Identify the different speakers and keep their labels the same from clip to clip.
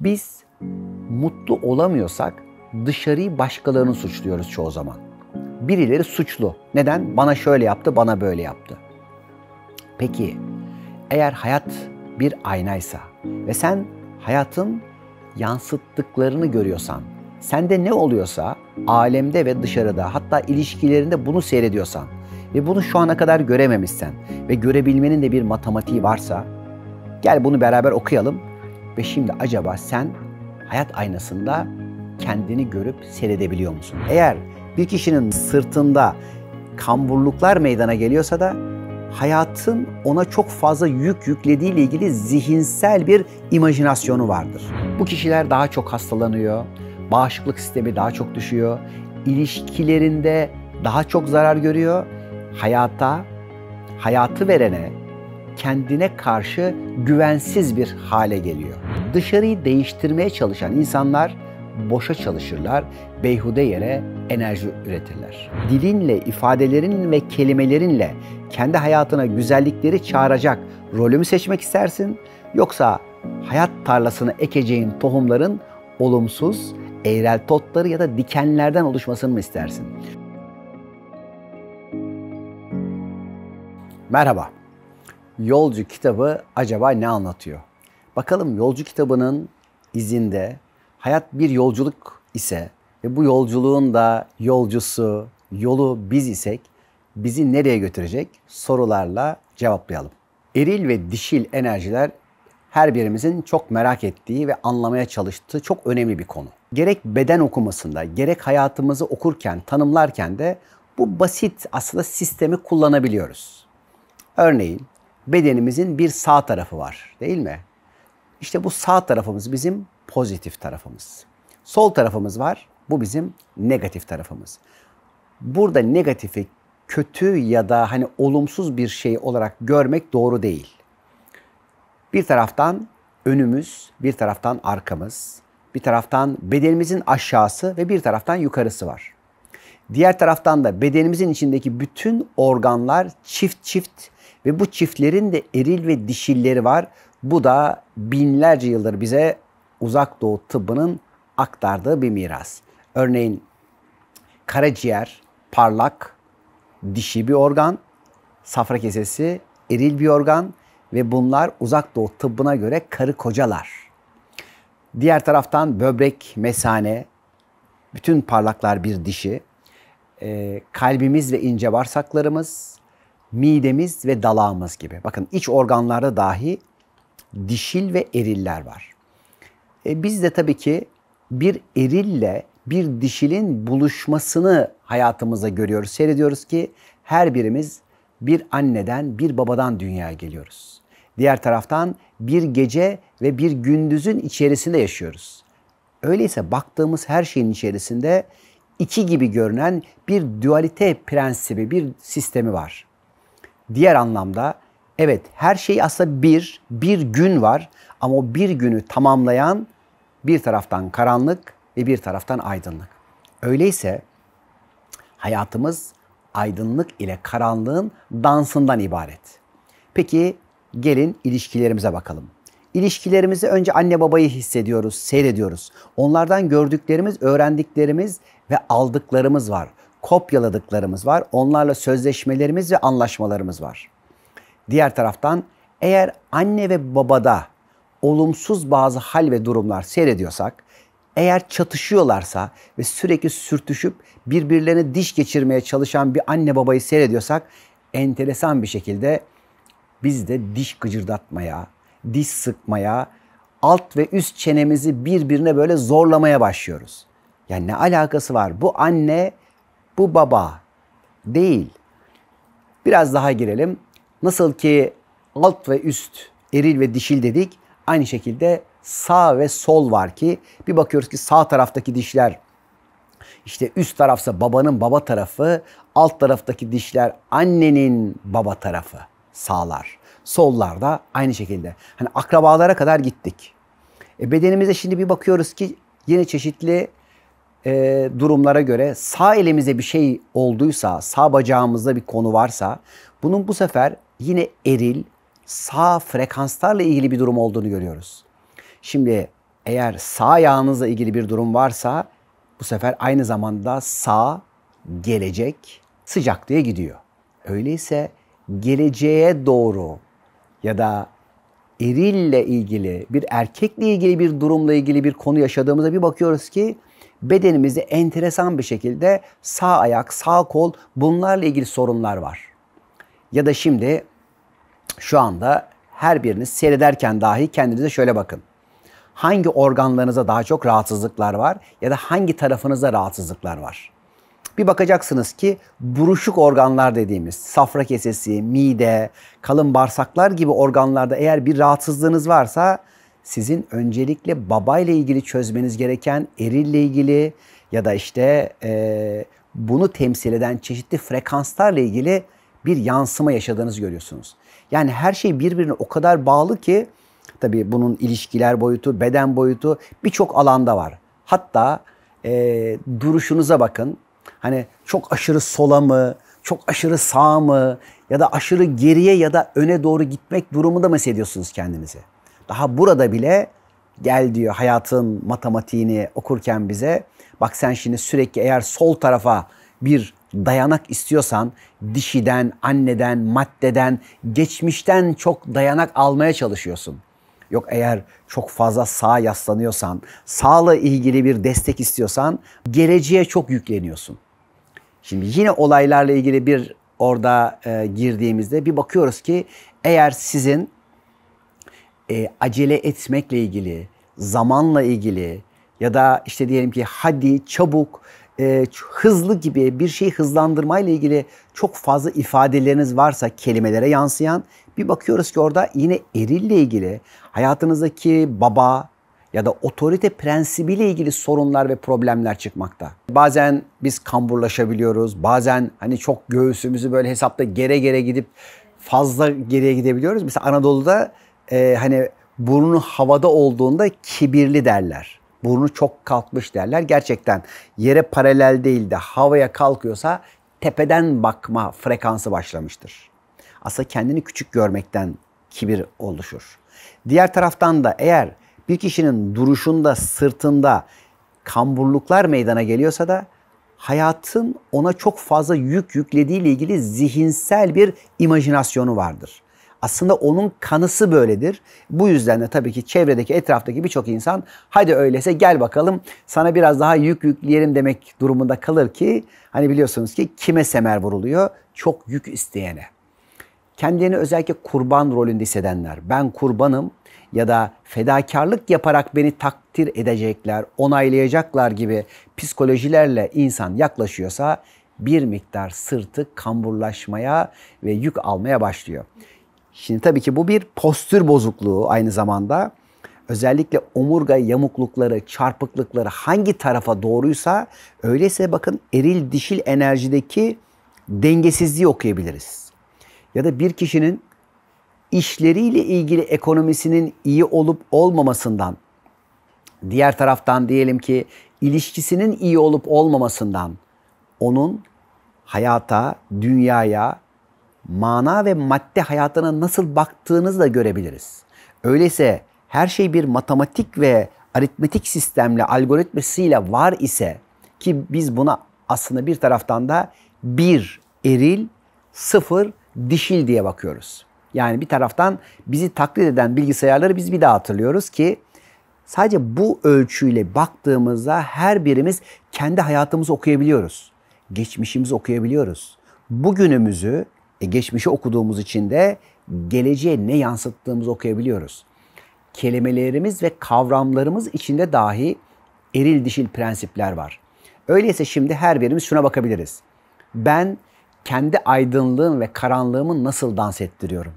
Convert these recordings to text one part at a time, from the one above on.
Speaker 1: Biz mutlu olamıyorsak dışarıyı başkalarını suçluyoruz çoğu zaman. Birileri suçlu. Neden? Bana şöyle yaptı, bana böyle yaptı. Peki eğer hayat bir aynaysa ve sen hayatın yansıttıklarını görüyorsan, sende ne oluyorsa alemde ve dışarıda hatta ilişkilerinde bunu seyrediyorsan ve bunu şu ana kadar görememişsen ve görebilmenin de bir matematiği varsa gel bunu beraber okuyalım ve şimdi acaba sen hayat aynasında kendini görüp seyredebiliyor musun? Eğer bir kişinin sırtında kamburluklar meydana geliyorsa da hayatın ona çok fazla yük yüklediği ile ilgili zihinsel bir imajinasyonu vardır. Bu kişiler daha çok hastalanıyor, bağışıklık sistemi daha çok düşüyor, ilişkilerinde daha çok zarar görüyor. Hayata, hayatı verene, kendine karşı güvensiz bir hale geliyor. Dışarıyı değiştirmeye çalışan insanlar boşa çalışırlar, beyhude yere enerji üretirler. Dilinle, ifadelerin ve kelimelerinle kendi hayatına güzellikleri çağıracak rolü mü seçmek istersin yoksa hayat tarlasını ekeceğin tohumların olumsuz, eğrel totları ya da dikenlerden oluşmasını mı istersin? Merhaba. Yolcu kitabı acaba ne anlatıyor? Bakalım Yolcu kitabının izinde hayat bir yolculuk ise ve bu yolculuğun da yolcusu, yolu biz isek bizi nereye götürecek sorularla cevaplayalım. Eril ve dişil enerjiler her birimizin çok merak ettiği ve anlamaya çalıştığı çok önemli bir konu. Gerek beden okumasında, gerek hayatımızı okurken, tanımlarken de bu basit aslında sistemi kullanabiliyoruz. Örneğin bedenimizin bir sağ tarafı var değil mi? İşte bu sağ tarafımız bizim pozitif tarafımız. Sol tarafımız var. Bu bizim negatif tarafımız. Burada negatifi kötü ya da hani olumsuz bir şey olarak görmek doğru değil. Bir taraftan önümüz, bir taraftan arkamız, bir taraftan bedenimizin aşağısı ve bir taraftan yukarısı var. Diğer taraftan da bedenimizin içindeki bütün organlar çift çift ve bu çiftlerin de eril ve dişilleri var. Bu da binlerce yıldır bize uzak doğu tıbbının aktardığı bir miras. Örneğin karaciğer parlak, dişi bir organ, safra kesesi eril bir organ ve bunlar uzak doğu tıbbına göre karı kocalar. Diğer taraftan böbrek, mesane, bütün parlaklar bir dişi. E, kalbimiz ve ince bağırsaklarımız, midemiz ve dalağımız gibi. Bakın iç organlarda dahi dişil ve eriller var. E biz de tabii ki bir erille bir dişilin buluşmasını hayatımıza görüyoruz. Seyrediyoruz ki her birimiz bir anneden, bir babadan dünyaya geliyoruz. Diğer taraftan bir gece ve bir gündüzün içerisinde yaşıyoruz. Öyleyse baktığımız her şeyin içerisinde iki gibi görünen bir dualite prensibi, bir sistemi var. Diğer anlamda evet her şey aslında bir, bir gün var ama o bir günü tamamlayan bir taraftan karanlık ve bir taraftan aydınlık. Öyleyse hayatımız aydınlık ile karanlığın dansından ibaret. Peki gelin ilişkilerimize bakalım. İlişkilerimizi önce anne babayı hissediyoruz, seyrediyoruz. Onlardan gördüklerimiz, öğrendiklerimiz ve aldıklarımız var kopyaladıklarımız var. Onlarla sözleşmelerimiz ve anlaşmalarımız var. Diğer taraftan eğer anne ve babada olumsuz bazı hal ve durumlar seyrediyorsak, eğer çatışıyorlarsa ve sürekli sürtüşüp birbirlerine diş geçirmeye çalışan bir anne babayı seyrediyorsak enteresan bir şekilde biz de diş gıcırdatmaya, diş sıkmaya, alt ve üst çenemizi birbirine böyle zorlamaya başlıyoruz. Yani ne alakası var? Bu anne bu baba değil. Biraz daha girelim. Nasıl ki alt ve üst, eril ve dişil dedik. Aynı şekilde sağ ve sol var ki bir bakıyoruz ki sağ taraftaki dişler işte üst tarafsa babanın baba tarafı, alt taraftaki dişler annenin baba tarafı sağlar. Sollar da aynı şekilde. Hani akrabalara kadar gittik. E bedenimize şimdi bir bakıyoruz ki yine çeşitli e, durumlara göre sağ elimize bir şey olduysa, sağ bacağımızda bir konu varsa bunun bu sefer yine eril, sağ frekanslarla ilgili bir durum olduğunu görüyoruz. Şimdi eğer sağ ayağınızla ilgili bir durum varsa bu sefer aynı zamanda sağ gelecek sıcak gidiyor. Öyleyse geleceğe doğru ya da erille ilgili, bir erkekle ilgili bir durumla ilgili bir konu yaşadığımızda bir bakıyoruz ki bedenimizde enteresan bir şekilde sağ ayak, sağ kol bunlarla ilgili sorunlar var. Ya da şimdi şu anda her biriniz seyrederken dahi kendinize şöyle bakın. Hangi organlarınıza daha çok rahatsızlıklar var ya da hangi tarafınıza rahatsızlıklar var? Bir bakacaksınız ki buruşuk organlar dediğimiz safra kesesi, mide, kalın bağırsaklar gibi organlarda eğer bir rahatsızlığınız varsa sizin öncelikle babayla ilgili çözmeniz gereken erille ilgili ya da işte e, bunu temsil eden çeşitli frekanslarla ilgili bir yansıma yaşadığınızı görüyorsunuz. Yani her şey birbirine o kadar bağlı ki tabii bunun ilişkiler boyutu, beden boyutu birçok alanda var. Hatta e, duruşunuza bakın. Hani çok aşırı sola mı, çok aşırı sağ mı ya da aşırı geriye ya da öne doğru gitmek durumunda mı hissediyorsunuz kendinizi? Daha burada bile gel diyor hayatın matematiğini okurken bize. Bak sen şimdi sürekli eğer sol tarafa bir dayanak istiyorsan dişiden, anneden, maddeden, geçmişten çok dayanak almaya çalışıyorsun. Yok eğer çok fazla sağa yaslanıyorsan, sağla ilgili bir destek istiyorsan geleceğe çok yükleniyorsun. Şimdi yine olaylarla ilgili bir orada e, girdiğimizde bir bakıyoruz ki eğer sizin e, acele etmekle ilgili, zamanla ilgili ya da işte diyelim ki hadi, çabuk, e, hızlı gibi bir şeyi hızlandırmayla ilgili çok fazla ifadeleriniz varsa kelimelere yansıyan bir bakıyoruz ki orada yine erille ilgili hayatınızdaki baba, ya da otorite prensibiyle ilgili sorunlar ve problemler çıkmakta. Bazen biz kamburlaşabiliyoruz, bazen hani çok göğsümüzü böyle hesapta gere gere gidip fazla geriye gidebiliyoruz. Mesela Anadolu'da e, hani burnu havada olduğunda kibirli derler. Burnu çok kalkmış derler. Gerçekten yere paralel değil de havaya kalkıyorsa tepeden bakma frekansı başlamıştır. Aslında kendini küçük görmekten kibir oluşur. Diğer taraftan da eğer bir kişinin duruşunda, sırtında kamburluklar meydana geliyorsa da hayatın ona çok fazla yük yüklediği ile ilgili zihinsel bir imajinasyonu vardır. Aslında onun kanısı böyledir. Bu yüzden de tabii ki çevredeki, etraftaki birçok insan hadi öyleyse gel bakalım sana biraz daha yük yükleyelim demek durumunda kalır ki hani biliyorsunuz ki kime semer vuruluyor? Çok yük isteyene. Kendilerini özellikle kurban rolünde hissedenler. Ben kurbanım ya da fedakarlık yaparak beni takdir edecekler, onaylayacaklar gibi psikolojilerle insan yaklaşıyorsa bir miktar sırtı kamburlaşmaya ve yük almaya başlıyor. Şimdi tabii ki bu bir postür bozukluğu aynı zamanda. Özellikle omurga yamuklukları, çarpıklıkları hangi tarafa doğruysa öyleyse bakın eril dişil enerjideki dengesizliği okuyabiliriz. Ya da bir kişinin işleriyle ilgili ekonomisinin iyi olup olmamasından, diğer taraftan diyelim ki ilişkisinin iyi olup olmamasından onun hayata, dünyaya, mana ve madde hayatına nasıl baktığınızı da görebiliriz. Öyleyse her şey bir matematik ve aritmetik sistemle, algoritmasıyla var ise ki biz buna aslında bir taraftan da bir eril, sıfır dişil diye bakıyoruz. Yani bir taraftan bizi taklit eden bilgisayarları biz bir daha hatırlıyoruz ki sadece bu ölçüyle baktığımızda her birimiz kendi hayatımızı okuyabiliyoruz. Geçmişimizi okuyabiliyoruz. Bugünümüzü e, geçmişi okuduğumuz için de geleceğe ne yansıttığımızı okuyabiliyoruz. Kelimelerimiz ve kavramlarımız içinde dahi eril dişil prensipler var. Öyleyse şimdi her birimiz şuna bakabiliriz. Ben kendi aydınlığım ve karanlığımı nasıl dans ettiriyorum?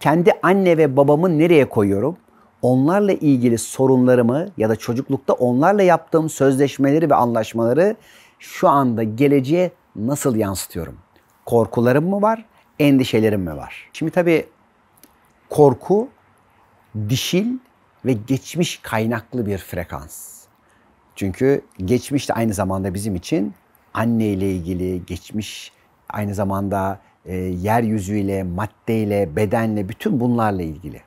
Speaker 1: Kendi anne ve babamı nereye koyuyorum? Onlarla ilgili sorunlarımı ya da çocuklukta onlarla yaptığım sözleşmeleri ve anlaşmaları şu anda geleceğe nasıl yansıtıyorum?'' Korkularım mı var, endişelerim mi var? Şimdi tabii korku dişil ve geçmiş kaynaklı bir frekans. Çünkü geçmiş de aynı zamanda bizim için anne ile ilgili, geçmiş aynı zamanda e, yeryüzüyle, maddeyle, bedenle, bütün bunlarla ilgili.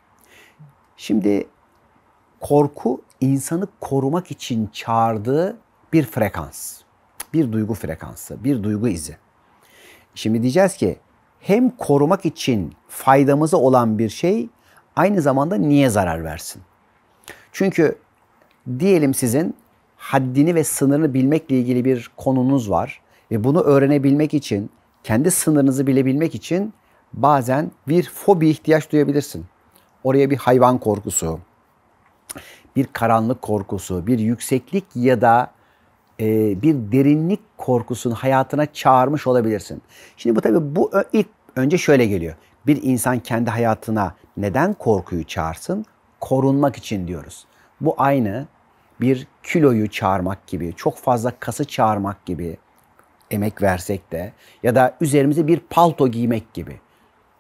Speaker 1: Şimdi korku insanı korumak için çağırdığı bir frekans. Bir duygu frekansı, bir duygu izi. Şimdi diyeceğiz ki hem korumak için faydamıza olan bir şey aynı zamanda niye zarar versin? Çünkü diyelim sizin haddini ve sınırını bilmekle ilgili bir konunuz var ve bunu öğrenebilmek için, kendi sınırınızı bilebilmek için bazen bir fobi ihtiyaç duyabilirsin. Oraya bir hayvan korkusu, bir karanlık korkusu, bir yükseklik ya da e, bir derinlik korkusunu hayatına çağırmış olabilirsin. Şimdi bu tabii bu ilk önce şöyle geliyor. Bir insan kendi hayatına neden korkuyu çağırsın? Korunmak için diyoruz. Bu aynı bir kiloyu çağırmak gibi, çok fazla kası çağırmak gibi emek versek de ya da üzerimize bir palto giymek gibi.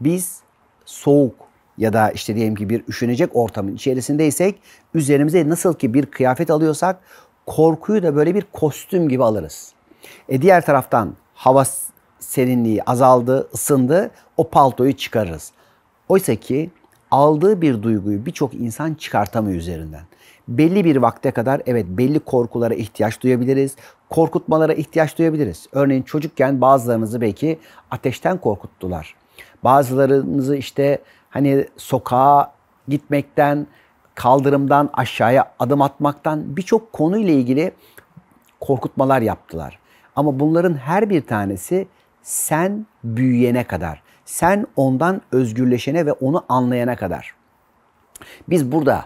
Speaker 1: Biz soğuk ya da işte diyelim ki bir üşünecek ortamın içerisindeysek üzerimize nasıl ki bir kıyafet alıyorsak korkuyu da böyle bir kostüm gibi alırız. E diğer taraftan hava serinliği azaldı, ısındı. O paltoyu çıkarırız. Oysa ki aldığı bir duyguyu birçok insan çıkartamıyor üzerinden. Belli bir vakte kadar evet belli korkulara ihtiyaç duyabiliriz. Korkutmalara ihtiyaç duyabiliriz. Örneğin çocukken bazılarınızı belki ateşten korkuttular. Bazılarınızı işte hani sokağa gitmekten, kaldırımdan aşağıya adım atmaktan birçok konuyla ilgili korkutmalar yaptılar. Ama bunların her bir tanesi sen büyüyene kadar, sen ondan özgürleşene ve onu anlayana kadar. Biz burada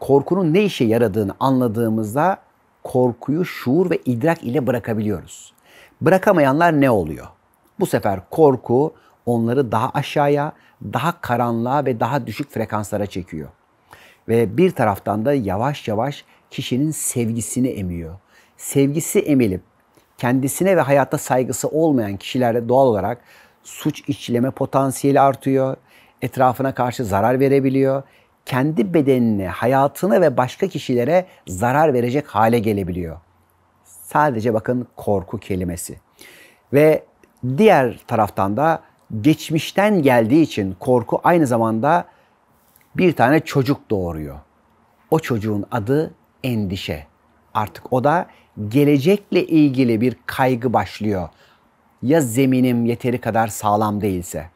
Speaker 1: korkunun ne işe yaradığını anladığımızda korkuyu şuur ve idrak ile bırakabiliyoruz. Bırakamayanlar ne oluyor? Bu sefer korku onları daha aşağıya, daha karanlığa ve daha düşük frekanslara çekiyor. Ve bir taraftan da yavaş yavaş kişinin sevgisini emiyor. Sevgisi emilip kendisine ve hayata saygısı olmayan kişilerde doğal olarak suç işleme potansiyeli artıyor. Etrafına karşı zarar verebiliyor. Kendi bedenine, hayatına ve başka kişilere zarar verecek hale gelebiliyor. Sadece bakın korku kelimesi. Ve diğer taraftan da geçmişten geldiği için korku aynı zamanda bir tane çocuk doğuruyor. O çocuğun adı endişe. Artık o da gelecekle ilgili bir kaygı başlıyor. Ya zeminim yeteri kadar sağlam değilse.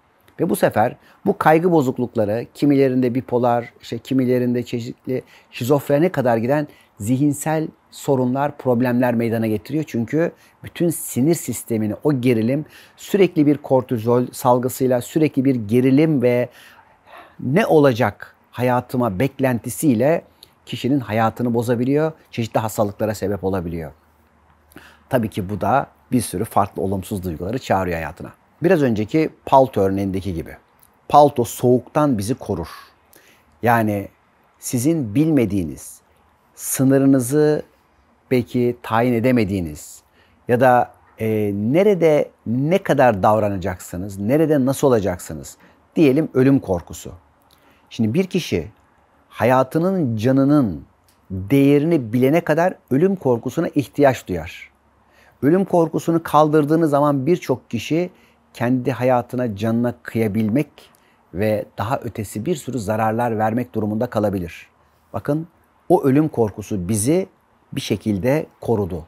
Speaker 1: Ve bu sefer bu kaygı bozuklukları kimilerinde bipolar, işte kimilerinde çeşitli şizofrene kadar giden zihinsel sorunlar, problemler meydana getiriyor. Çünkü bütün sinir sistemini o gerilim sürekli bir kortizol salgısıyla, sürekli bir gerilim ve ne olacak hayatıma beklentisiyle kişinin hayatını bozabiliyor, çeşitli hastalıklara sebep olabiliyor. Tabii ki bu da bir sürü farklı olumsuz duyguları çağırıyor hayatına. Biraz önceki palto örneğindeki gibi. Palto soğuktan bizi korur. Yani sizin bilmediğiniz, sınırınızı belki tayin edemediğiniz ya da e, nerede ne kadar davranacaksınız, nerede nasıl olacaksınız? Diyelim ölüm korkusu. Şimdi bir kişi hayatının, canının değerini bilene kadar ölüm korkusuna ihtiyaç duyar. Ölüm korkusunu kaldırdığınız zaman birçok kişi kendi hayatına, canına kıyabilmek ve daha ötesi bir sürü zararlar vermek durumunda kalabilir. Bakın o ölüm korkusu bizi bir şekilde korudu.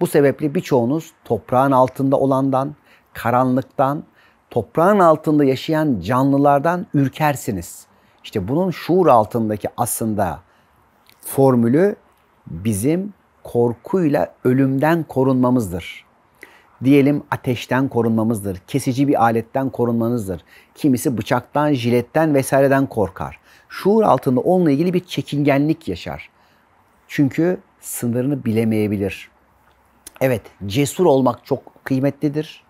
Speaker 1: Bu sebeple birçoğunuz toprağın altında olandan, karanlıktan, toprağın altında yaşayan canlılardan ürkersiniz. İşte bunun şuur altındaki aslında formülü bizim korkuyla ölümden korunmamızdır. Diyelim ateşten korunmamızdır, kesici bir aletten korunmanızdır. Kimisi bıçaktan, jiletten vesaireden korkar. Şuur altında onunla ilgili bir çekingenlik yaşar. Çünkü sınırını bilemeyebilir. Evet, cesur olmak çok kıymetlidir.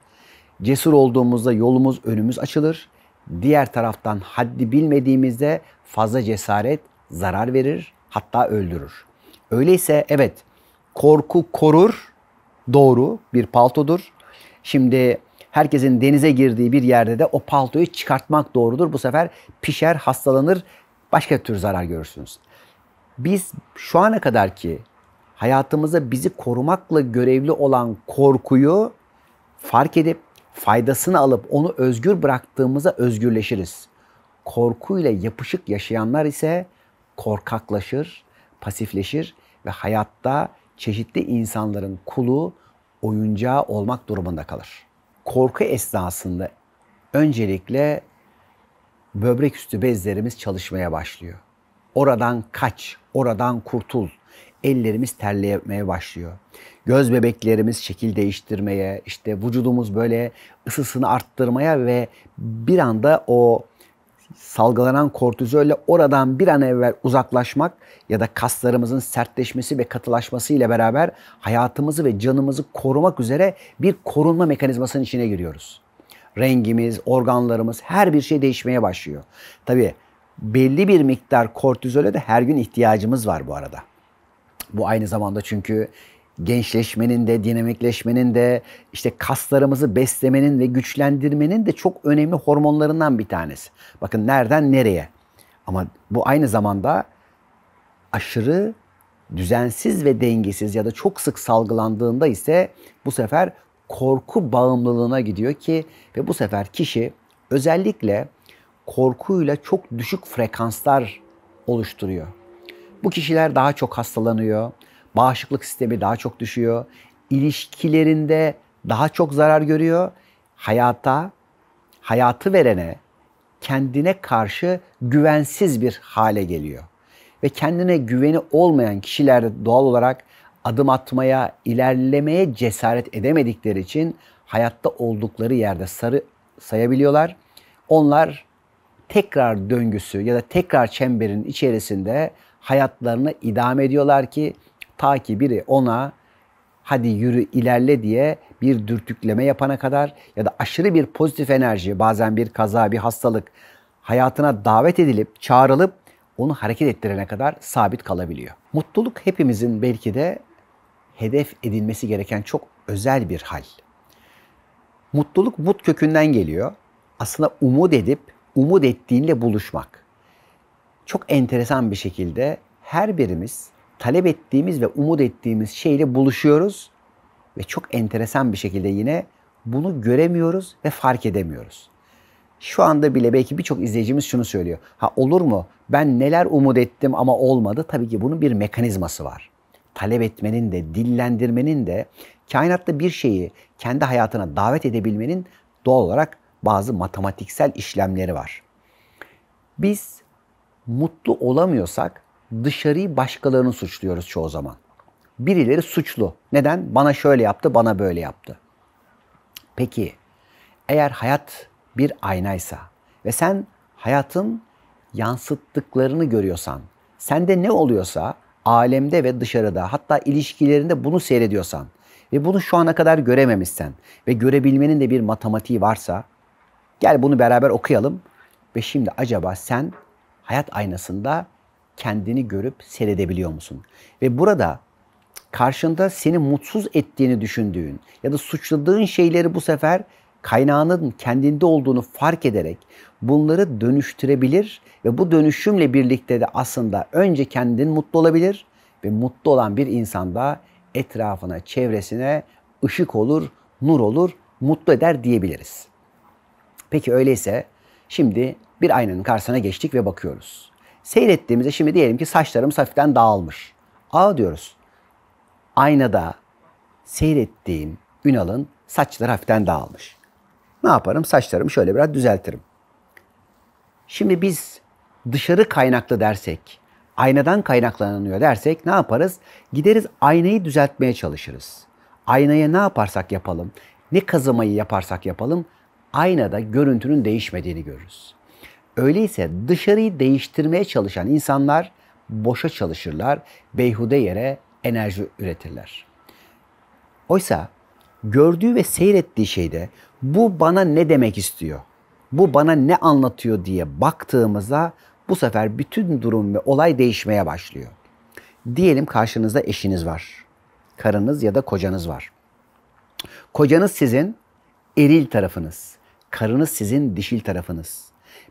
Speaker 1: Cesur olduğumuzda yolumuz, önümüz açılır. Diğer taraftan haddi bilmediğimizde fazla cesaret zarar verir, hatta öldürür. Öyleyse evet korku korur, doğru bir paltodur. Şimdi herkesin denize girdiği bir yerde de o paltoyu çıkartmak doğrudur. Bu sefer pişer, hastalanır, başka tür zarar görürsünüz. Biz şu ana kadar ki hayatımızda bizi korumakla görevli olan korkuyu fark edip faydasını alıp onu özgür bıraktığımızda özgürleşiriz. Korkuyla yapışık yaşayanlar ise korkaklaşır, pasifleşir ve hayatta çeşitli insanların kulu, oyuncağı olmak durumunda kalır. Korku esnasında öncelikle böbrek üstü bezlerimiz çalışmaya başlıyor. Oradan kaç, oradan kurtul ellerimiz terlemeye başlıyor. Göz bebeklerimiz şekil değiştirmeye, işte vücudumuz böyle ısısını arttırmaya ve bir anda o salgılanan kortizolle oradan bir an evvel uzaklaşmak ya da kaslarımızın sertleşmesi ve katılaşması ile beraber hayatımızı ve canımızı korumak üzere bir korunma mekanizmasının içine giriyoruz. Rengimiz, organlarımız her bir şey değişmeye başlıyor. Tabii belli bir miktar kortizole de her gün ihtiyacımız var bu arada. Bu aynı zamanda çünkü gençleşmenin de, dinamikleşmenin de, işte kaslarımızı beslemenin ve güçlendirmenin de çok önemli hormonlarından bir tanesi. Bakın nereden nereye. Ama bu aynı zamanda aşırı düzensiz ve dengesiz ya da çok sık salgılandığında ise bu sefer korku bağımlılığına gidiyor ki ve bu sefer kişi özellikle korkuyla çok düşük frekanslar oluşturuyor. Bu kişiler daha çok hastalanıyor. Bağışıklık sistemi daha çok düşüyor. ilişkilerinde daha çok zarar görüyor. Hayata, hayatı verene, kendine karşı güvensiz bir hale geliyor. Ve kendine güveni olmayan kişiler doğal olarak adım atmaya, ilerlemeye cesaret edemedikleri için hayatta oldukları yerde sarı sayabiliyorlar. Onlar tekrar döngüsü ya da tekrar çemberin içerisinde hayatlarını idame ediyorlar ki ta ki biri ona hadi yürü ilerle diye bir dürtükleme yapana kadar ya da aşırı bir pozitif enerji bazen bir kaza bir hastalık hayatına davet edilip çağrılıp onu hareket ettirene kadar sabit kalabiliyor. Mutluluk hepimizin belki de hedef edilmesi gereken çok özel bir hal. Mutluluk mut kökünden geliyor. Aslında umut edip umut ettiğinle buluşmak çok enteresan bir şekilde her birimiz talep ettiğimiz ve umut ettiğimiz şeyle buluşuyoruz ve çok enteresan bir şekilde yine bunu göremiyoruz ve fark edemiyoruz. Şu anda bile belki birçok izleyicimiz şunu söylüyor. Ha olur mu? Ben neler umut ettim ama olmadı. Tabii ki bunun bir mekanizması var. Talep etmenin de, dillendirmenin de, kainatta bir şeyi kendi hayatına davet edebilmenin doğal olarak bazı matematiksel işlemleri var. Biz mutlu olamıyorsak dışarıyı başkalarını suçluyoruz çoğu zaman. Birileri suçlu. Neden? Bana şöyle yaptı, bana böyle yaptı. Peki eğer hayat bir aynaysa ve sen hayatın yansıttıklarını görüyorsan, sende ne oluyorsa alemde ve dışarıda hatta ilişkilerinde bunu seyrediyorsan ve bunu şu ana kadar görememişsen ve görebilmenin de bir matematiği varsa gel bunu beraber okuyalım ve şimdi acaba sen hayat aynasında kendini görüp seyredebiliyor musun? Ve burada karşında seni mutsuz ettiğini düşündüğün ya da suçladığın şeyleri bu sefer kaynağının kendinde olduğunu fark ederek bunları dönüştürebilir ve bu dönüşümle birlikte de aslında önce kendin mutlu olabilir ve mutlu olan bir insanda etrafına, çevresine ışık olur, nur olur, mutlu eder diyebiliriz. Peki öyleyse Şimdi bir aynanın karşısına geçtik ve bakıyoruz. Seyrettiğimizde şimdi diyelim ki saçlarım hafiften dağılmış. Aa diyoruz. Aynada seyrettiğim Ünal'ın saçları hafiften dağılmış. Ne yaparım? Saçlarımı şöyle biraz düzeltirim. Şimdi biz dışarı kaynaklı dersek, aynadan kaynaklanıyor dersek ne yaparız? Gideriz aynayı düzeltmeye çalışırız. Aynaya ne yaparsak yapalım, ne kazımayı yaparsak yapalım aynada görüntünün değişmediğini görürüz. Öyleyse dışarıyı değiştirmeye çalışan insanlar boşa çalışırlar, beyhude yere enerji üretirler. Oysa gördüğü ve seyrettiği şeyde bu bana ne demek istiyor? Bu bana ne anlatıyor diye baktığımızda bu sefer bütün durum ve olay değişmeye başlıyor. Diyelim karşınızda eşiniz var. Karınız ya da kocanız var. Kocanız sizin eril tarafınız. Karınız sizin dişil tarafınız.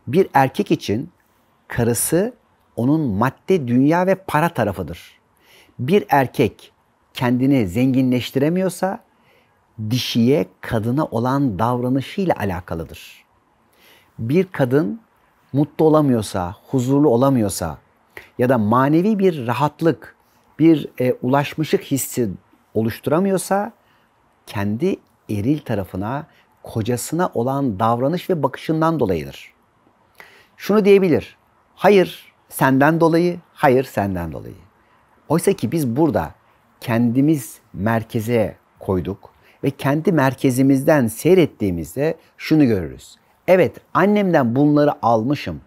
Speaker 1: Bir erkek için karısı onun madde, dünya ve para tarafıdır. Bir erkek kendini zenginleştiremiyorsa dişiye, kadına olan davranışıyla alakalıdır. Bir kadın mutlu olamıyorsa, huzurlu olamıyorsa ya da manevi bir rahatlık, bir e, ulaşmışlık hissi oluşturamıyorsa kendi eril tarafına kocasına olan davranış ve bakışından dolayıdır. Şunu diyebilir. Hayır senden dolayı, hayır senden dolayı. Oysa ki biz burada kendimiz merkeze koyduk ve kendi merkezimizden seyrettiğimizde şunu görürüz. Evet annemden bunları almışım.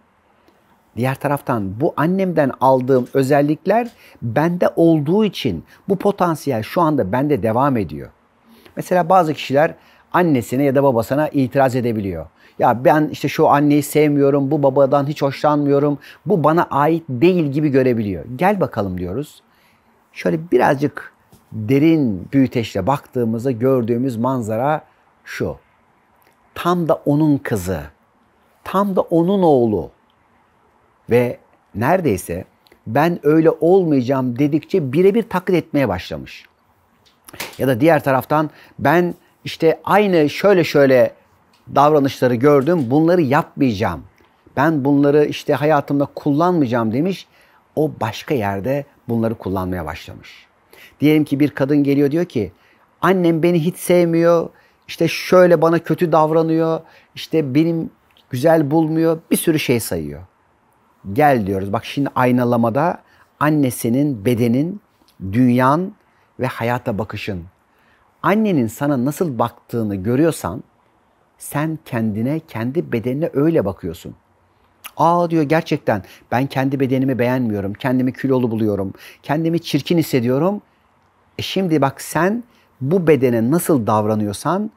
Speaker 1: Diğer taraftan bu annemden aldığım özellikler bende olduğu için bu potansiyel şu anda bende devam ediyor. Mesela bazı kişiler annesine ya da babasına itiraz edebiliyor. Ya ben işte şu anneyi sevmiyorum, bu babadan hiç hoşlanmıyorum, bu bana ait değil gibi görebiliyor. Gel bakalım diyoruz. Şöyle birazcık derin büyüteçle baktığımızda gördüğümüz manzara şu. Tam da onun kızı, tam da onun oğlu ve neredeyse ben öyle olmayacağım dedikçe birebir taklit etmeye başlamış. Ya da diğer taraftan ben işte aynı şöyle şöyle davranışları gördüm. Bunları yapmayacağım. Ben bunları işte hayatımda kullanmayacağım demiş. O başka yerde bunları kullanmaya başlamış. Diyelim ki bir kadın geliyor diyor ki annem beni hiç sevmiyor. İşte şöyle bana kötü davranıyor. İşte benim güzel bulmuyor. Bir sürü şey sayıyor. Gel diyoruz. Bak şimdi aynalamada annesinin, bedenin, dünyan ve hayata bakışın annenin sana nasıl baktığını görüyorsan sen kendine, kendi bedenine öyle bakıyorsun. Aa diyor gerçekten ben kendi bedenimi beğenmiyorum. Kendimi kilolu buluyorum. Kendimi çirkin hissediyorum. E şimdi bak sen bu bedene nasıl davranıyorsan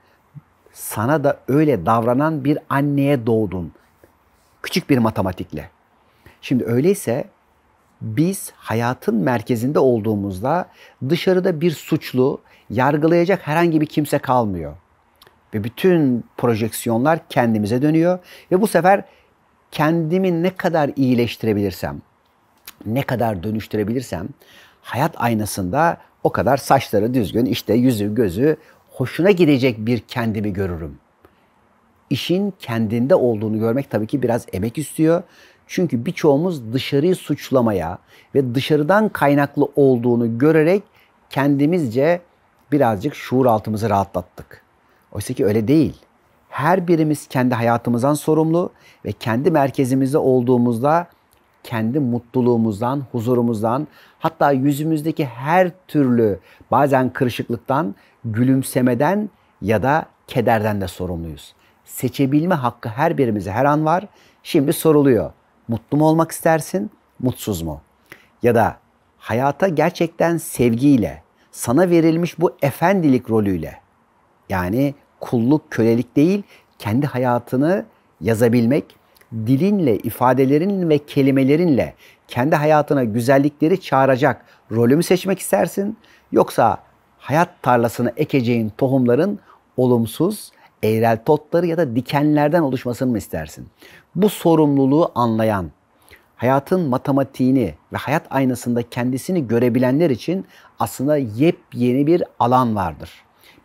Speaker 1: sana da öyle davranan bir anneye doğdun. Küçük bir matematikle. Şimdi öyleyse biz hayatın merkezinde olduğumuzda dışarıda bir suçlu, yargılayacak herhangi bir kimse kalmıyor. Ve bütün projeksiyonlar kendimize dönüyor ve bu sefer kendimi ne kadar iyileştirebilirsem, ne kadar dönüştürebilirsem hayat aynasında o kadar saçları düzgün, işte yüzü, gözü hoşuna gidecek bir kendimi görürüm. İşin kendinde olduğunu görmek tabii ki biraz emek istiyor. Çünkü birçoğumuz dışarıyı suçlamaya ve dışarıdan kaynaklı olduğunu görerek kendimizce birazcık şuur altımızı rahatlattık. Oysa ki öyle değil. Her birimiz kendi hayatımızdan sorumlu ve kendi merkezimizde olduğumuzda kendi mutluluğumuzdan, huzurumuzdan, hatta yüzümüzdeki her türlü bazen kırışıklıktan, gülümsemeden ya da kederden de sorumluyuz. Seçebilme hakkı her birimize her an var. Şimdi soruluyor. Mutlu mu olmak istersin, mutsuz mu? Ya da hayata gerçekten sevgiyle, sana verilmiş bu efendilik rolüyle yani kulluk, kölelik değil, kendi hayatını yazabilmek, dilinle, ifadelerin ve kelimelerinle kendi hayatına güzellikleri çağıracak rolü mü seçmek istersin? Yoksa hayat tarlasını ekeceğin tohumların olumsuz, eğrel totları ya da dikenlerden oluşmasını mı istersin? Bu sorumluluğu anlayan, hayatın matematiğini ve hayat aynasında kendisini görebilenler için aslında yepyeni bir alan vardır.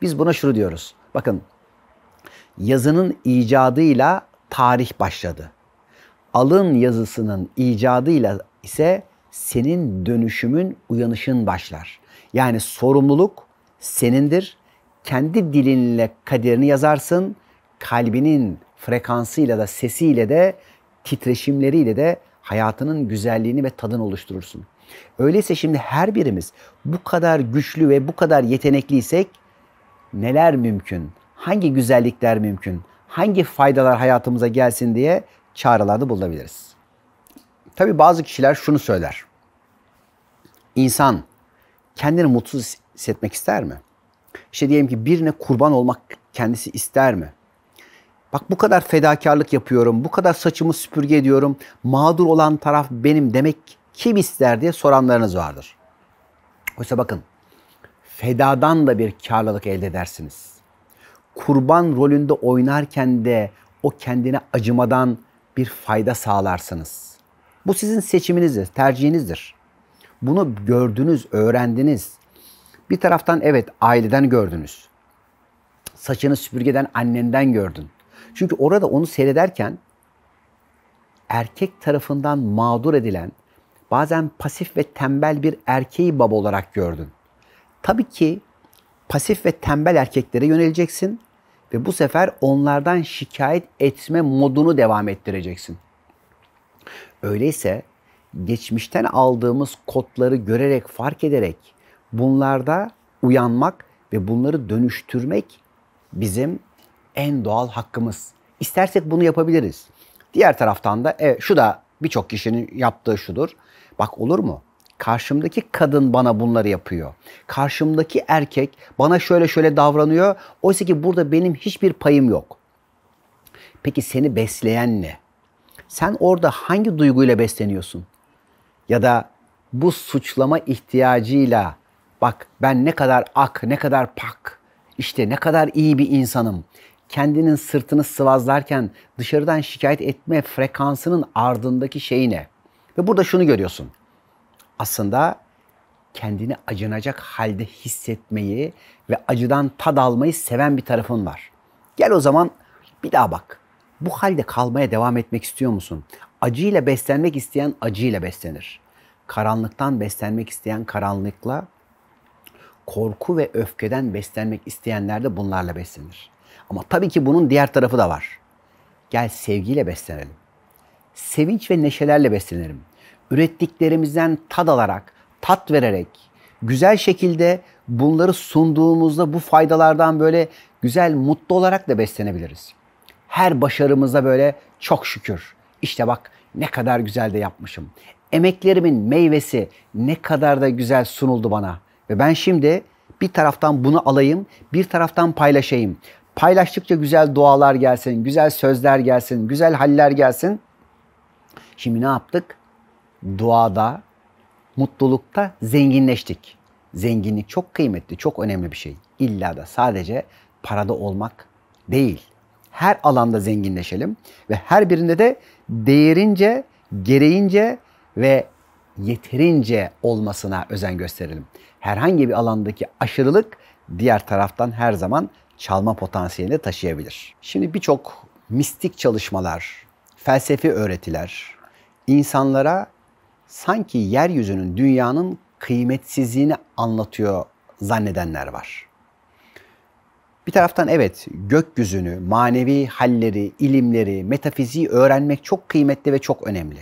Speaker 1: Biz buna şunu diyoruz. Bakın yazının icadıyla tarih başladı. Alın yazısının icadıyla ise senin dönüşümün, uyanışın başlar. Yani sorumluluk senindir. Kendi dilinle kaderini yazarsın. Kalbinin frekansıyla da sesiyle de titreşimleriyle de hayatının güzelliğini ve tadını oluşturursun. Öyleyse şimdi her birimiz bu kadar güçlü ve bu kadar yetenekliysek neler mümkün? Hangi güzellikler mümkün? Hangi faydalar hayatımıza gelsin diye çağrılarda bulabiliriz. Tabi bazı kişiler şunu söyler. İnsan kendini mutsuz hissetmek ister mi? İşte diyelim ki birine kurban olmak kendisi ister mi? Bak bu kadar fedakarlık yapıyorum, bu kadar saçımı süpürge ediyorum, mağdur olan taraf benim demek kim ister diye soranlarınız vardır. Oysa bakın fedadan da bir karlılık elde edersiniz. Kurban rolünde oynarken de o kendine acımadan bir fayda sağlarsınız. Bu sizin seçiminizdir, tercihinizdir. Bunu gördünüz, öğrendiniz. Bir taraftan evet aileden gördünüz. Saçını süpürgeden annenden gördün. Çünkü orada onu seyrederken erkek tarafından mağdur edilen, bazen pasif ve tembel bir erkeği baba olarak gördün. Tabii ki pasif ve tembel erkeklere yöneleceksin ve bu sefer onlardan şikayet etme modunu devam ettireceksin. Öyleyse geçmişten aldığımız kodları görerek, fark ederek bunlarda uyanmak ve bunları dönüştürmek bizim en doğal hakkımız. İstersek bunu yapabiliriz. Diğer taraftan da e, şu da birçok kişinin yaptığı şudur. Bak olur mu? Karşımdaki kadın bana bunları yapıyor. Karşımdaki erkek bana şöyle şöyle davranıyor. Oysa ki burada benim hiçbir payım yok. Peki seni besleyen ne? Sen orada hangi duyguyla besleniyorsun? Ya da bu suçlama ihtiyacıyla bak ben ne kadar ak, ne kadar pak, işte ne kadar iyi bir insanım kendinin sırtını sıvazlarken dışarıdan şikayet etme frekansının ardındaki şey ne? Ve burada şunu görüyorsun. Aslında kendini acınacak halde hissetmeyi ve acıdan tad almayı seven bir tarafın var. Gel o zaman bir daha bak. Bu halde kalmaya devam etmek istiyor musun? Acıyla beslenmek isteyen acıyla beslenir. Karanlıktan beslenmek isteyen karanlıkla, korku ve öfkeden beslenmek isteyenler de bunlarla beslenir. Ama tabii ki bunun diğer tarafı da var. Gel sevgiyle beslenelim. Sevinç ve neşelerle beslenelim. Ürettiklerimizden tad alarak, tat vererek, güzel şekilde bunları sunduğumuzda bu faydalardan böyle güzel, mutlu olarak da beslenebiliriz. Her başarımıza böyle çok şükür. İşte bak ne kadar güzel de yapmışım. Emeklerimin meyvesi ne kadar da güzel sunuldu bana. Ve ben şimdi bir taraftan bunu alayım, bir taraftan paylaşayım. Paylaştıkça güzel dualar gelsin, güzel sözler gelsin, güzel haller gelsin. Şimdi ne yaptık? Duada, mutlulukta zenginleştik. Zenginlik çok kıymetli, çok önemli bir şey. İlla da sadece parada olmak değil. Her alanda zenginleşelim ve her birinde de değerince, gereğince ve yeterince olmasına özen gösterelim. Herhangi bir alandaki aşırılık diğer taraftan her zaman çalma potansiyelini taşıyabilir. Şimdi birçok mistik çalışmalar, felsefi öğretiler insanlara sanki yeryüzünün, dünyanın kıymetsizliğini anlatıyor zannedenler var. Bir taraftan evet gökyüzünü, manevi halleri, ilimleri, metafiziği öğrenmek çok kıymetli ve çok önemli.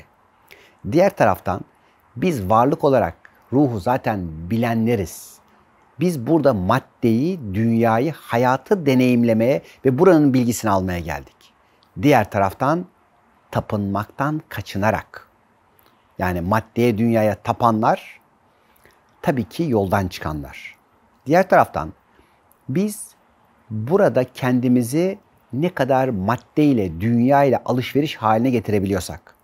Speaker 1: Diğer taraftan biz varlık olarak ruhu zaten bilenleriz biz burada maddeyi, dünyayı, hayatı deneyimlemeye ve buranın bilgisini almaya geldik. Diğer taraftan tapınmaktan kaçınarak yani maddeye, dünyaya tapanlar tabii ki yoldan çıkanlar. Diğer taraftan biz burada kendimizi ne kadar maddeyle, dünyayla alışveriş haline getirebiliyorsak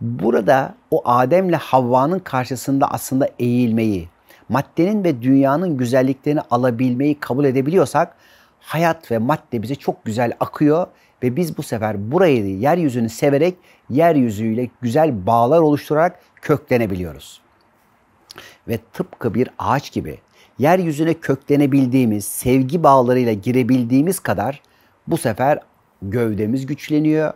Speaker 1: burada o Adem'le Havva'nın karşısında aslında eğilmeyi, maddenin ve dünyanın güzelliklerini alabilmeyi kabul edebiliyorsak hayat ve madde bize çok güzel akıyor ve biz bu sefer burayı yeryüzünü severek yeryüzüyle güzel bağlar oluşturarak köklenebiliyoruz. Ve tıpkı bir ağaç gibi yeryüzüne köklenebildiğimiz, sevgi bağlarıyla girebildiğimiz kadar bu sefer gövdemiz güçleniyor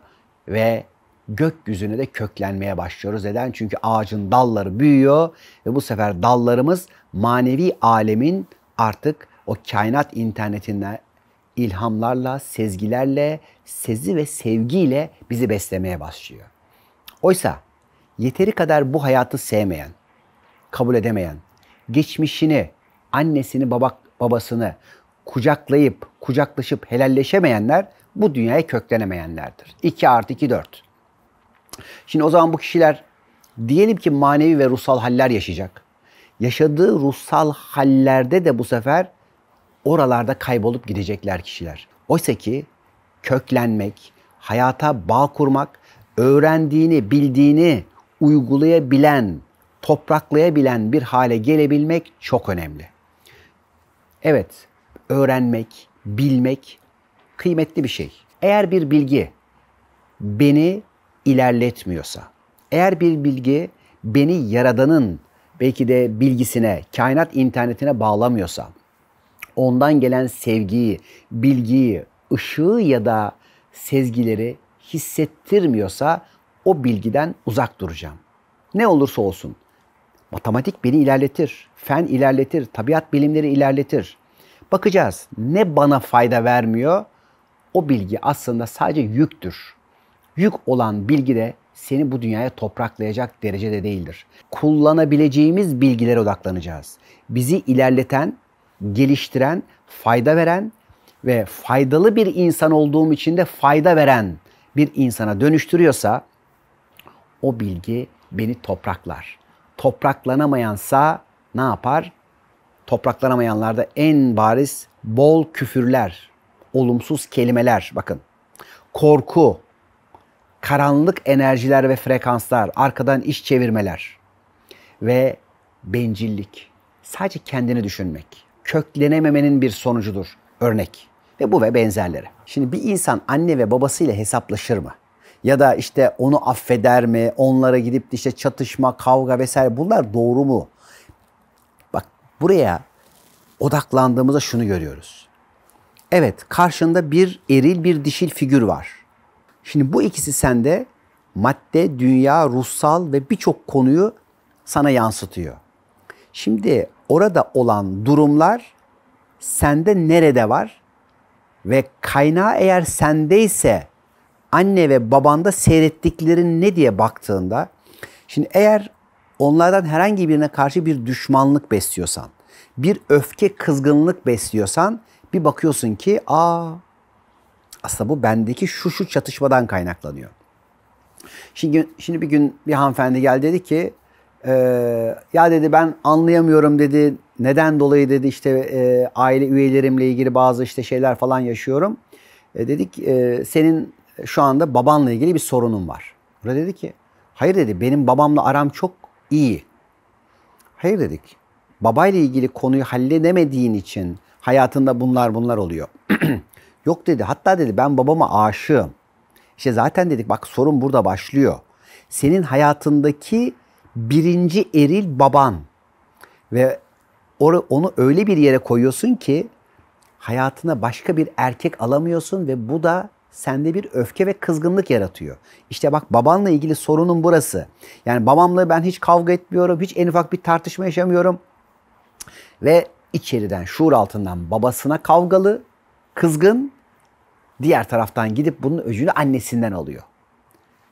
Speaker 1: ve gökyüzüne de köklenmeye başlıyoruz. Neden? Çünkü ağacın dalları büyüyor ve bu sefer dallarımız manevi alemin artık o kainat internetine ilhamlarla, sezgilerle, sezi ve sevgiyle bizi beslemeye başlıyor. Oysa yeteri kadar bu hayatı sevmeyen, kabul edemeyen, geçmişini, annesini, babak, babasını kucaklayıp, kucaklaşıp helalleşemeyenler bu dünyaya köklenemeyenlerdir. 2 artı 2 4. Şimdi o zaman bu kişiler diyelim ki manevi ve ruhsal haller yaşayacak. Yaşadığı ruhsal hallerde de bu sefer oralarda kaybolup gidecekler kişiler. Oysa ki köklenmek, hayata bağ kurmak, öğrendiğini, bildiğini uygulayabilen, topraklayabilen bir hale gelebilmek çok önemli. Evet, öğrenmek, bilmek kıymetli bir şey. Eğer bir bilgi beni ilerletmiyorsa, eğer bir bilgi beni yaradanın belki de bilgisine, kainat internetine bağlamıyorsa, ondan gelen sevgiyi, bilgiyi, ışığı ya da sezgileri hissettirmiyorsa o bilgiden uzak duracağım. Ne olursa olsun. Matematik beni ilerletir, fen ilerletir, tabiat bilimleri ilerletir. Bakacağız ne bana fayda vermiyor? O bilgi aslında sadece yüktür. Yük olan bilgi de seni bu dünyaya topraklayacak derecede değildir. Kullanabileceğimiz bilgilere odaklanacağız. Bizi ilerleten, geliştiren, fayda veren ve faydalı bir insan olduğum için de fayda veren bir insana dönüştürüyorsa o bilgi beni topraklar. Topraklanamayansa ne yapar? Topraklanamayanlarda en bariz bol küfürler, olumsuz kelimeler bakın. Korku, karanlık enerjiler ve frekanslar, arkadan iş çevirmeler ve bencillik. Sadece kendini düşünmek. Köklenememenin bir sonucudur. Örnek ve bu ve benzerleri. Şimdi bir insan anne ve babasıyla hesaplaşır mı? Ya da işte onu affeder mi? Onlara gidip işte çatışma, kavga vesaire bunlar doğru mu? Bak buraya odaklandığımızda şunu görüyoruz. Evet karşında bir eril bir dişil figür var Şimdi bu ikisi sende madde, dünya, ruhsal ve birçok konuyu sana yansıtıyor. Şimdi orada olan durumlar sende nerede var? Ve kaynağı eğer sendeyse anne ve babanda seyrettiklerin ne diye baktığında şimdi eğer onlardan herhangi birine karşı bir düşmanlık besliyorsan, bir öfke kızgınlık besliyorsan bir bakıyorsun ki aa aslında bu bendeki şu şu çatışmadan kaynaklanıyor. Şimdi şimdi bir gün bir hanımefendi geldi dedi ki e, ya dedi ben anlayamıyorum dedi neden dolayı dedi işte e, aile üyelerimle ilgili bazı işte şeyler falan yaşıyorum. E, dedik e, senin şu anda babanla ilgili bir sorunun var. O dedi ki hayır dedi benim babamla aram çok iyi. Hayır dedik. Babayla ilgili konuyu halledemediğin için hayatında bunlar bunlar oluyor. Yok dedi. Hatta dedi ben babama aşığım. İşte zaten dedik bak sorun burada başlıyor. Senin hayatındaki birinci eril baban ve onu öyle bir yere koyuyorsun ki hayatına başka bir erkek alamıyorsun ve bu da sende bir öfke ve kızgınlık yaratıyor. İşte bak babanla ilgili sorunun burası. Yani babamla ben hiç kavga etmiyorum, hiç en ufak bir tartışma yaşamıyorum. Ve içeriden, şuur altından babasına kavgalı, Kızgın diğer taraftan gidip bunun özünü annesinden alıyor.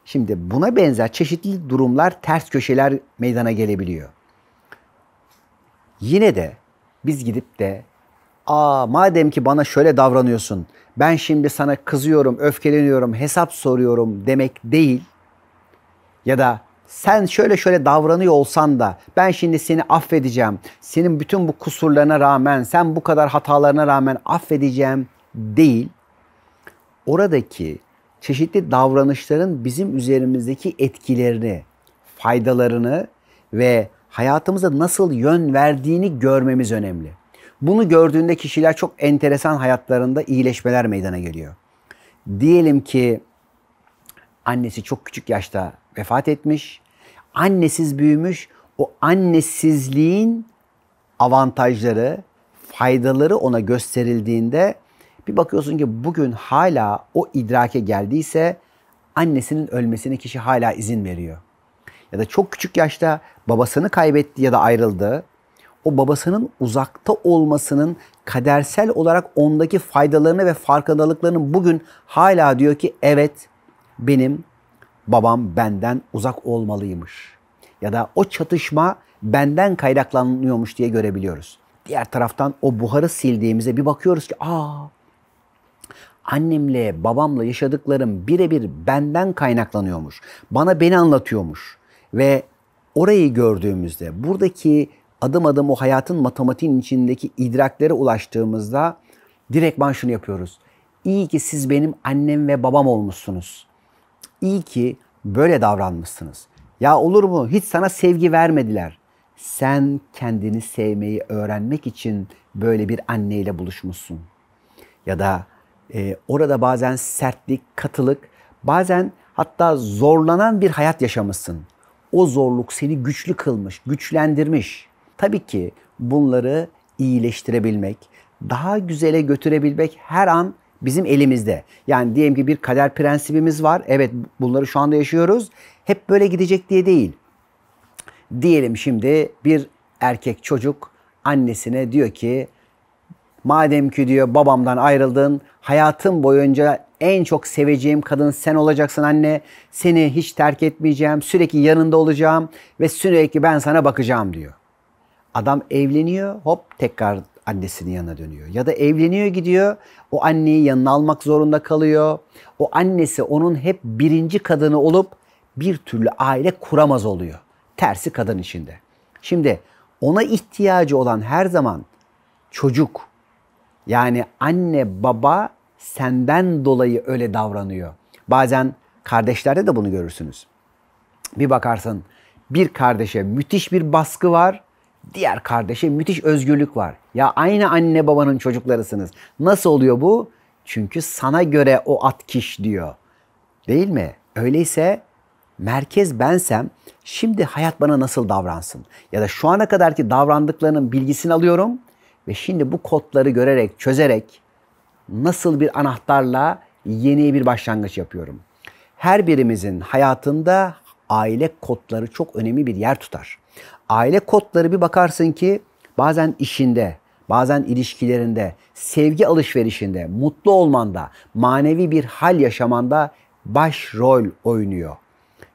Speaker 1: Şimdi buna benzer çeşitli durumlar, ters köşeler meydana gelebiliyor. Yine de biz gidip de aa madem ki bana şöyle davranıyorsun, ben şimdi sana kızıyorum, öfkeleniyorum, hesap soruyorum demek değil ya da sen şöyle şöyle davranıyor olsan da ben şimdi seni affedeceğim. Senin bütün bu kusurlarına rağmen, sen bu kadar hatalarına rağmen affedeceğim değil. Oradaki çeşitli davranışların bizim üzerimizdeki etkilerini, faydalarını ve hayatımıza nasıl yön verdiğini görmemiz önemli. Bunu gördüğünde kişiler çok enteresan hayatlarında iyileşmeler meydana geliyor. Diyelim ki annesi çok küçük yaşta vefat etmiş annesiz büyümüş. O annesizliğin avantajları, faydaları ona gösterildiğinde bir bakıyorsun ki bugün hala o idrake geldiyse annesinin ölmesine kişi hala izin veriyor. Ya da çok küçük yaşta babasını kaybetti ya da ayrıldı. O babasının uzakta olmasının kadersel olarak ondaki faydalarını ve farkındalıklarını bugün hala diyor ki evet benim babam benden uzak olmalıymış. Ya da o çatışma benden kaynaklanıyormuş diye görebiliyoruz. Diğer taraftan o buharı sildiğimize bir bakıyoruz ki aa annemle babamla yaşadıklarım birebir benden kaynaklanıyormuş. Bana beni anlatıyormuş. Ve orayı gördüğümüzde buradaki adım adım o hayatın matematiğin içindeki idraklere ulaştığımızda direktman şunu yapıyoruz. İyi ki siz benim annem ve babam olmuşsunuz. İyi ki böyle davranmışsınız. Ya olur mu? Hiç sana sevgi vermediler. Sen kendini sevmeyi öğrenmek için böyle bir anneyle buluşmuşsun. Ya da e, orada bazen sertlik, katılık, bazen hatta zorlanan bir hayat yaşamışsın. O zorluk seni güçlü kılmış, güçlendirmiş. Tabii ki bunları iyileştirebilmek, daha güzele götürebilmek her an bizim elimizde. Yani diyelim ki bir kader prensibimiz var. Evet bunları şu anda yaşıyoruz. Hep böyle gidecek diye değil. Diyelim şimdi bir erkek çocuk annesine diyor ki madem ki diyor babamdan ayrıldın hayatım boyunca en çok seveceğim kadın sen olacaksın anne. Seni hiç terk etmeyeceğim. Sürekli yanında olacağım ve sürekli ben sana bakacağım diyor. Adam evleniyor. Hop tekrar annesinin yanına dönüyor. Ya da evleniyor gidiyor, o anneyi yanına almak zorunda kalıyor. O annesi onun hep birinci kadını olup bir türlü aile kuramaz oluyor. Tersi kadın içinde. Şimdi ona ihtiyacı olan her zaman çocuk. Yani anne baba senden dolayı öyle davranıyor. Bazen kardeşlerde de bunu görürsünüz. Bir bakarsın bir kardeşe müthiş bir baskı var, diğer kardeşe müthiş özgürlük var. Ya aynı anne babanın çocuklarısınız. Nasıl oluyor bu? Çünkü sana göre o at kiş diyor. Değil mi? Öyleyse merkez bensem şimdi hayat bana nasıl davransın? Ya da şu ana kadarki davrandıklarının bilgisini alıyorum ve şimdi bu kodları görerek, çözerek nasıl bir anahtarla yeni bir başlangıç yapıyorum. Her birimizin hayatında aile kodları çok önemli bir yer tutar. Aile kodları bir bakarsın ki bazen işinde, bazen ilişkilerinde, sevgi alışverişinde, mutlu olmanda, manevi bir hal yaşamanda baş rol oynuyor.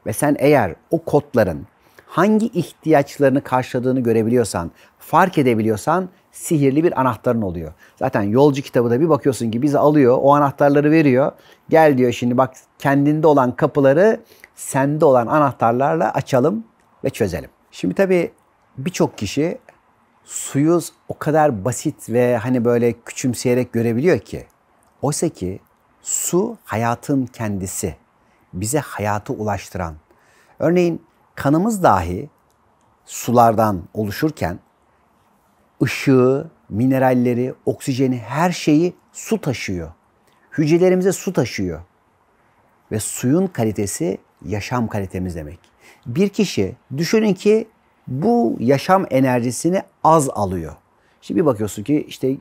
Speaker 1: Ve sen eğer o kodların hangi ihtiyaçlarını karşıladığını görebiliyorsan, fark edebiliyorsan sihirli bir anahtarın oluyor. Zaten yolcu kitabı da bir bakıyorsun ki bizi alıyor, o anahtarları veriyor. Gel diyor şimdi bak kendinde olan kapıları sende olan anahtarlarla açalım ve çözelim. Şimdi tabii birçok kişi suyu o kadar basit ve hani böyle küçümseyerek görebiliyor ki. Oysa ki su hayatın kendisi. Bize hayatı ulaştıran. Örneğin kanımız dahi sulardan oluşurken ışığı, mineralleri, oksijeni, her şeyi su taşıyor. Hücrelerimize su taşıyor. Ve suyun kalitesi yaşam kalitemiz demek. Bir kişi düşünün ki bu yaşam enerjisini az alıyor. Şimdi bir bakıyorsun ki işte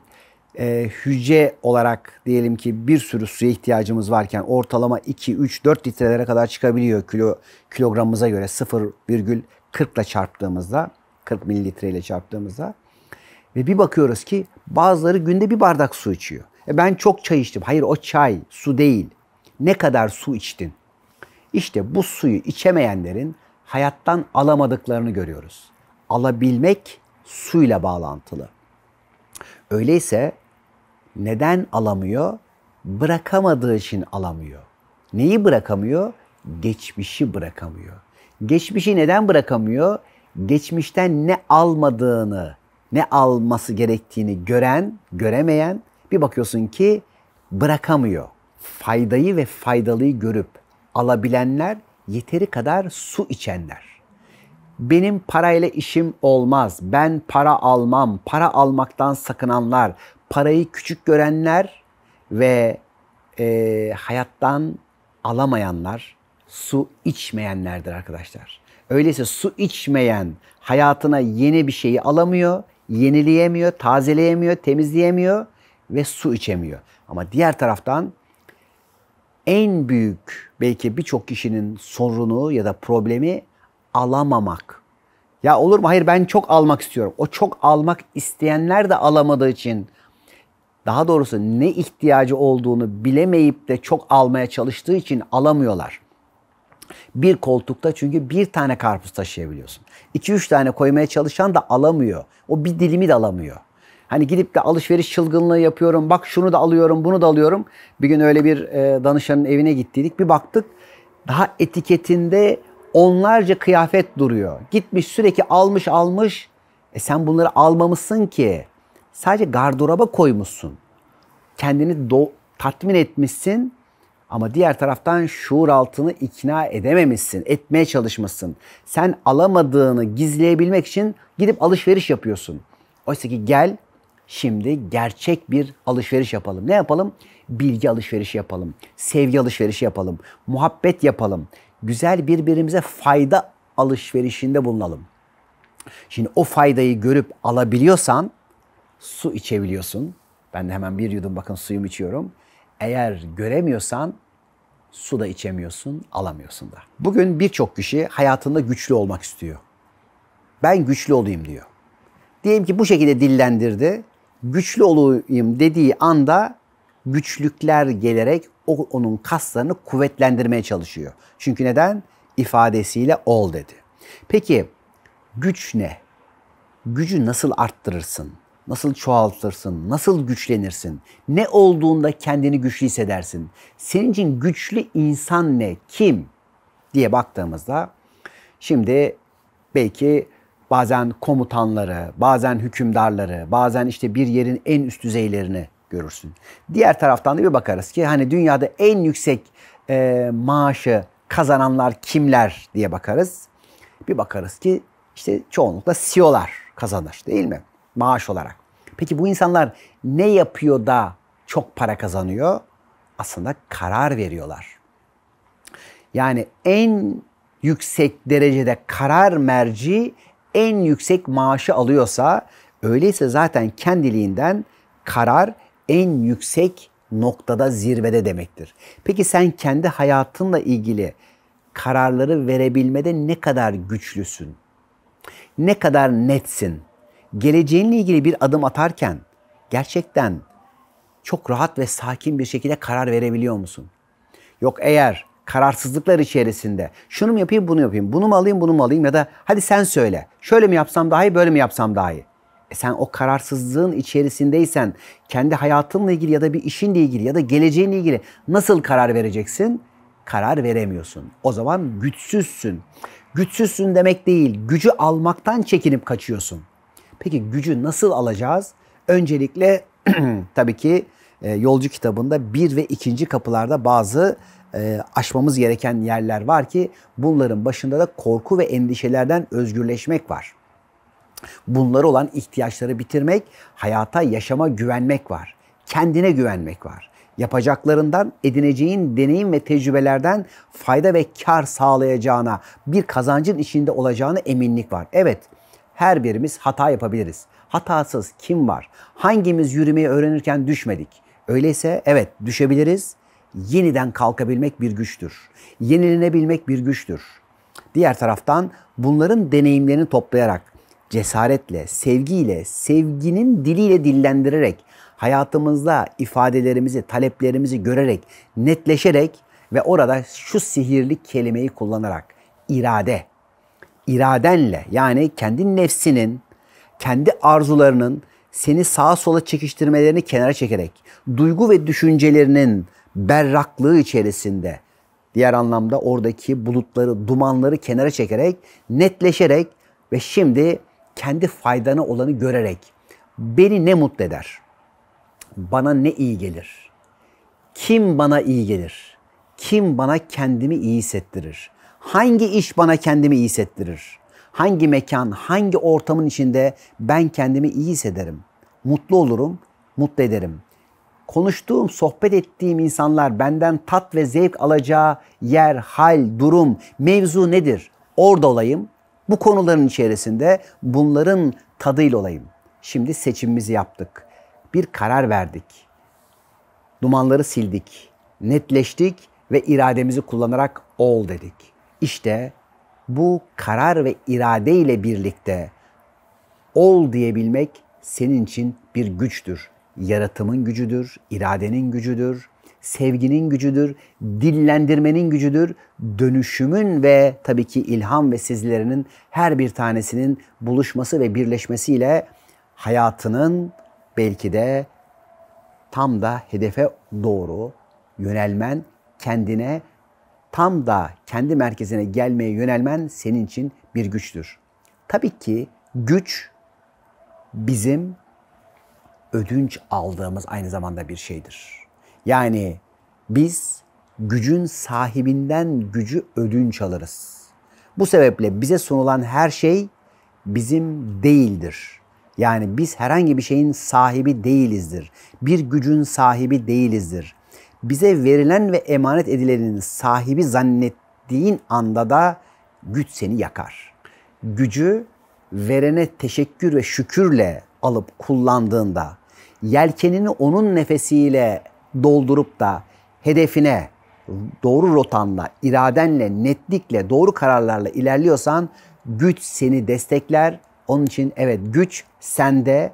Speaker 1: e, hücre olarak diyelim ki bir sürü suya ihtiyacımız varken ortalama 2, 3, 4 litrelere kadar çıkabiliyor kilo kilogramımıza göre 0,40 ile çarptığımızda 40 mililitre ile çarptığımızda ve bir bakıyoruz ki bazıları günde bir bardak su içiyor. E ben çok çay içtim. Hayır o çay, su değil. Ne kadar su içtin? İşte bu suyu içemeyenlerin hayattan alamadıklarını görüyoruz. Alabilmek suyla bağlantılı. Öyleyse neden alamıyor? Bırakamadığı için alamıyor. Neyi bırakamıyor? Geçmişi bırakamıyor. Geçmişi neden bırakamıyor? Geçmişten ne almadığını, ne alması gerektiğini gören, göremeyen bir bakıyorsun ki bırakamıyor. Faydayı ve faydalıyı görüp alabilenler yeteri kadar su içenler. Benim parayla işim olmaz. Ben para almam. Para almaktan sakınanlar, parayı küçük görenler ve e, hayattan alamayanlar su içmeyenlerdir arkadaşlar. Öyleyse su içmeyen hayatına yeni bir şeyi alamıyor, yenileyemiyor, tazeleyemiyor, temizleyemiyor ve su içemiyor. Ama diğer taraftan en büyük belki birçok kişinin sorunu ya da problemi alamamak. Ya olur mu? Hayır ben çok almak istiyorum. O çok almak isteyenler de alamadığı için daha doğrusu ne ihtiyacı olduğunu bilemeyip de çok almaya çalıştığı için alamıyorlar. Bir koltukta çünkü bir tane karpuz taşıyabiliyorsun. 2-3 tane koymaya çalışan da alamıyor. O bir dilimi de alamıyor. Hani gidip de alışveriş çılgınlığı yapıyorum. Bak şunu da alıyorum, bunu da alıyorum. Bir gün öyle bir e, danışanın evine gittiydik. Bir baktık daha etiketinde onlarca kıyafet duruyor. Gitmiş sürekli almış almış. E sen bunları almamışsın ki. Sadece gardıroba koymuşsun. Kendini do- tatmin etmişsin. Ama diğer taraftan şuur altını ikna edememişsin, etmeye çalışmışsın. Sen alamadığını gizleyebilmek için gidip alışveriş yapıyorsun. Oysa ki gel Şimdi gerçek bir alışveriş yapalım. Ne yapalım? Bilgi alışverişi yapalım. Sevgi alışverişi yapalım. Muhabbet yapalım. Güzel birbirimize fayda alışverişinde bulunalım. Şimdi o faydayı görüp alabiliyorsan su içebiliyorsun. Ben de hemen bir yudum bakın suyum içiyorum. Eğer göremiyorsan su da içemiyorsun, alamıyorsun da. Bugün birçok kişi hayatında güçlü olmak istiyor. Ben güçlü olayım diyor. Diyelim ki bu şekilde dillendirdi güçlü olayım dediği anda güçlükler gelerek o, onun kaslarını kuvvetlendirmeye çalışıyor. Çünkü neden? İfadesiyle ol dedi. Peki güç ne? Gücü nasıl arttırırsın? Nasıl çoğaltırsın? Nasıl güçlenirsin? Ne olduğunda kendini güçlü hissedersin? Senin için güçlü insan ne? Kim? diye baktığımızda şimdi belki bazen komutanları, bazen hükümdarları, bazen işte bir yerin en üst düzeylerini görürsün. Diğer taraftan da bir bakarız ki hani dünyada en yüksek e, maaşı kazananlar kimler diye bakarız. Bir bakarız ki işte çoğunlukla CEO'lar kazanır değil mi? Maaş olarak. Peki bu insanlar ne yapıyor da çok para kazanıyor? Aslında karar veriyorlar. Yani en yüksek derecede karar merci en yüksek maaşı alıyorsa öyleyse zaten kendiliğinden karar en yüksek noktada zirvede demektir. Peki sen kendi hayatınla ilgili kararları verebilmede ne kadar güçlüsün? Ne kadar netsin? Geleceğinle ilgili bir adım atarken gerçekten çok rahat ve sakin bir şekilde karar verebiliyor musun? Yok eğer kararsızlıklar içerisinde şunu mu yapayım bunu yapayım, bunu mu alayım bunu mu alayım ya da hadi sen söyle şöyle mi yapsam daha iyi böyle mi yapsam daha iyi. E sen o kararsızlığın içerisindeysen kendi hayatınla ilgili ya da bir işinle ilgili ya da geleceğinle ilgili nasıl karar vereceksin? Karar veremiyorsun. O zaman güçsüzsün. Güçsüzsün demek değil, gücü almaktan çekinip kaçıyorsun. Peki gücü nasıl alacağız? Öncelikle tabii ki e, yolcu kitabında bir ve ikinci kapılarda bazı e, aşmamız gereken yerler var ki bunların başında da korku ve endişelerden özgürleşmek var. Bunlara olan ihtiyaçları bitirmek, hayata, yaşama güvenmek var. Kendine güvenmek var. Yapacaklarından, edineceğin deneyim ve tecrübelerden fayda ve kar sağlayacağına, bir kazancın içinde olacağına eminlik var. Evet, her birimiz hata yapabiliriz. Hatasız kim var? Hangimiz yürümeyi öğrenirken düşmedik? Öyleyse evet düşebiliriz yeniden kalkabilmek bir güçtür. Yenilenebilmek bir güçtür. Diğer taraftan bunların deneyimlerini toplayarak cesaretle, sevgiyle, sevginin diliyle dillendirerek, hayatımızda ifadelerimizi, taleplerimizi görerek, netleşerek ve orada şu sihirli kelimeyi kullanarak irade, iradenle yani kendi nefsinin, kendi arzularının seni sağa sola çekiştirmelerini kenara çekerek, duygu ve düşüncelerinin berraklığı içerisinde diğer anlamda oradaki bulutları, dumanları kenara çekerek, netleşerek ve şimdi kendi faydana olanı görerek beni ne mutlu eder? Bana ne iyi gelir? Kim bana iyi gelir? Kim bana kendimi iyi hissettirir? Hangi iş bana kendimi iyi hissettirir? Hangi mekan, hangi ortamın içinde ben kendimi iyi hissederim? Mutlu olurum, mutlu ederim konuştuğum, sohbet ettiğim insanlar benden tat ve zevk alacağı yer, hal, durum, mevzu nedir? Orada olayım. Bu konuların içerisinde bunların tadıyla olayım. Şimdi seçimimizi yaptık. Bir karar verdik. Dumanları sildik. Netleştik ve irademizi kullanarak ol dedik. İşte bu karar ve irade ile birlikte ol diyebilmek senin için bir güçtür yaratımın gücüdür, iradenin gücüdür, sevginin gücüdür, dillendirmenin gücüdür, dönüşümün ve tabii ki ilham ve sizlerinin her bir tanesinin buluşması ve birleşmesiyle hayatının belki de tam da hedefe doğru yönelmen, kendine tam da kendi merkezine gelmeye yönelmen senin için bir güçtür. Tabii ki güç bizim ödünç aldığımız aynı zamanda bir şeydir. Yani biz gücün sahibinden gücü ödünç alırız. Bu sebeple bize sunulan her şey bizim değildir. Yani biz herhangi bir şeyin sahibi değilizdir. Bir gücün sahibi değilizdir. Bize verilen ve emanet edilenin sahibi zannettiğin anda da güç seni yakar. Gücü verene teşekkür ve şükürle alıp kullandığında yelkenini onun nefesiyle doldurup da hedefine doğru rotanla, iradenle, netlikle, doğru kararlarla ilerliyorsan güç seni destekler. Onun için evet güç sende,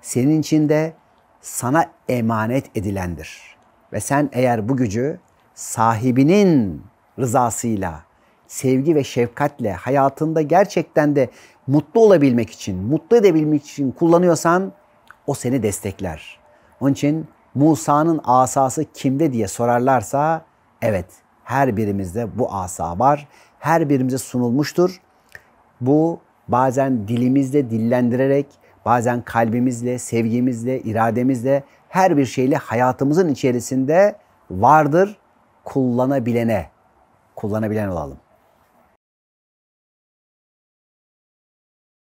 Speaker 1: senin içinde sana emanet edilendir. Ve sen eğer bu gücü sahibinin rızasıyla, sevgi ve şefkatle hayatında gerçekten de mutlu olabilmek için, mutlu edebilmek için kullanıyorsan o seni destekler. Onun için Musa'nın asası kimde diye sorarlarsa evet her birimizde bu asa var. Her birimize sunulmuştur. Bu bazen dilimizle dillendirerek, bazen kalbimizle, sevgimizle, irademizle her bir şeyle hayatımızın içerisinde vardır kullanabilene kullanabilen olalım.